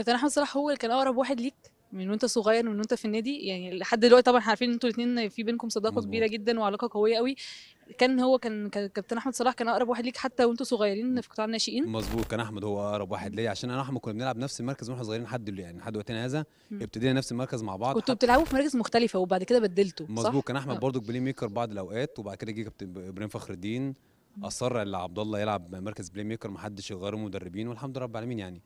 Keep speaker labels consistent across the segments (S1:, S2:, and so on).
S1: كابتن احمد صلاح هو اللي كان اقرب واحد ليك من وانت صغير ومن وانت في النادي يعني لحد دلوقتي طبعا احنا عارفين ان انتوا الاثنين في بينكم صداقه كبيره جدا وعلاقه قويه قوي كان هو كان كابتن احمد صلاح كان اقرب واحد ليك حتى وانتوا صغيرين في قطاع الناشئين
S2: مظبوط كان احمد هو اقرب واحد ليا عشان انا واحمد كنا بنلعب نفس المركز واحنا صغيرين لحد يعني لحد وقتنا هذا ابتدينا نفس المركز مع بعض كنتوا
S1: بتلعبوا في مراكز مختلفه وبعد كده بدلتوا مظبوط كان احمد آه. برضو
S2: بلاي ميكر بعض الاوقات وبعد كده جه كابتن ابراهيم فخر الدين اصر ان عبد الله يلعب مركز بلاي ميكر محدش يغيره مدربين والحمد لله رب العالمين يعني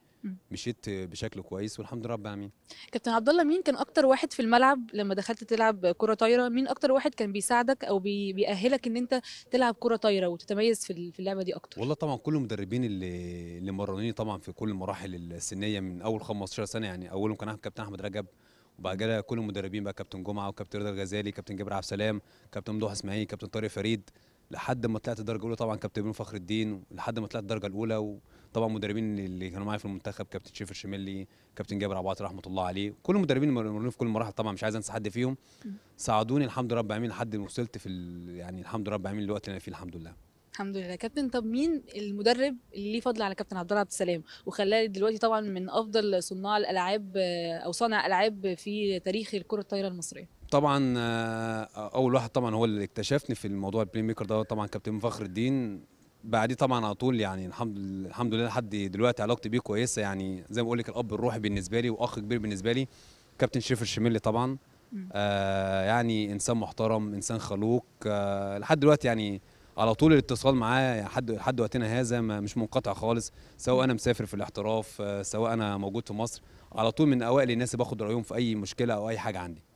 S2: مشيت بشكل كويس والحمد لله رب العالمين
S1: كابتن عبد الله مين كان اكتر واحد في الملعب لما دخلت تلعب كره طايره مين اكتر واحد كان بيساعدك او بي... بيأهلك ان انت تلعب كره طايره وتتميز في اللعبه دي اكتر
S2: والله طبعا كل المدربين اللي اللي مرنوني طبعا في كل المراحل السنيه من اول 15 سنه يعني اولهم كان كابتن احمد رجب وبعد كده كل المدربين بقى كابتن جمعه وكابتن رضا الغزالي كابتن جابر عبد السلام كابتن ممدوح اسماعيل كابتن طارق فريد لحد ما طلعت الدرجه الاولى طبعا كابتن فخر الدين لحد ما طلعت الدرجه الاولى وطبعا المدربين اللي كانوا معايا في المنتخب كابتن شيفر شميلي كابتن جابر عبد رحمه الله عليه كل المدربين المرنين في كل المراحل طبعا مش عايز انسى حد فيهم ساعدوني الحمد لله رب العالمين لحد ما وصلت في يعني الحمد لله رب العالمين الوقت اللي انا فيه الحمد لله
S1: الحمد لله كابتن طب مين المدرب اللي ليه فضل على كابتن عبد الله عبد السلام وخلاه دلوقتي طبعا من افضل صناع الالعاب آه، او صانع العاب في تاريخ الكره الطايره المصريه
S2: طبعا آه، اول واحد طبعا هو اللي اكتشفني في الموضوع البلاي ميكر ده طبعا كابتن فخر الدين بعديه طبعا على طول يعني الحمد لله الحمد لله لحد دلوقتي علاقتي بيه كويسه يعني زي ما بقول لك الاب الروحي بالنسبه لي واخ كبير بالنسبه لي كابتن شريف الشميلي طبعا آه يعني انسان محترم انسان خلوق آه لحد دلوقتي يعني على طول الاتصال معاه لحد لحد وقتنا هذا مش منقطع خالص سواء انا مسافر في الاحتراف آه سواء انا موجود في مصر على طول من اوائل الناس اللي باخد رايهم في اي مشكله او اي حاجه عندي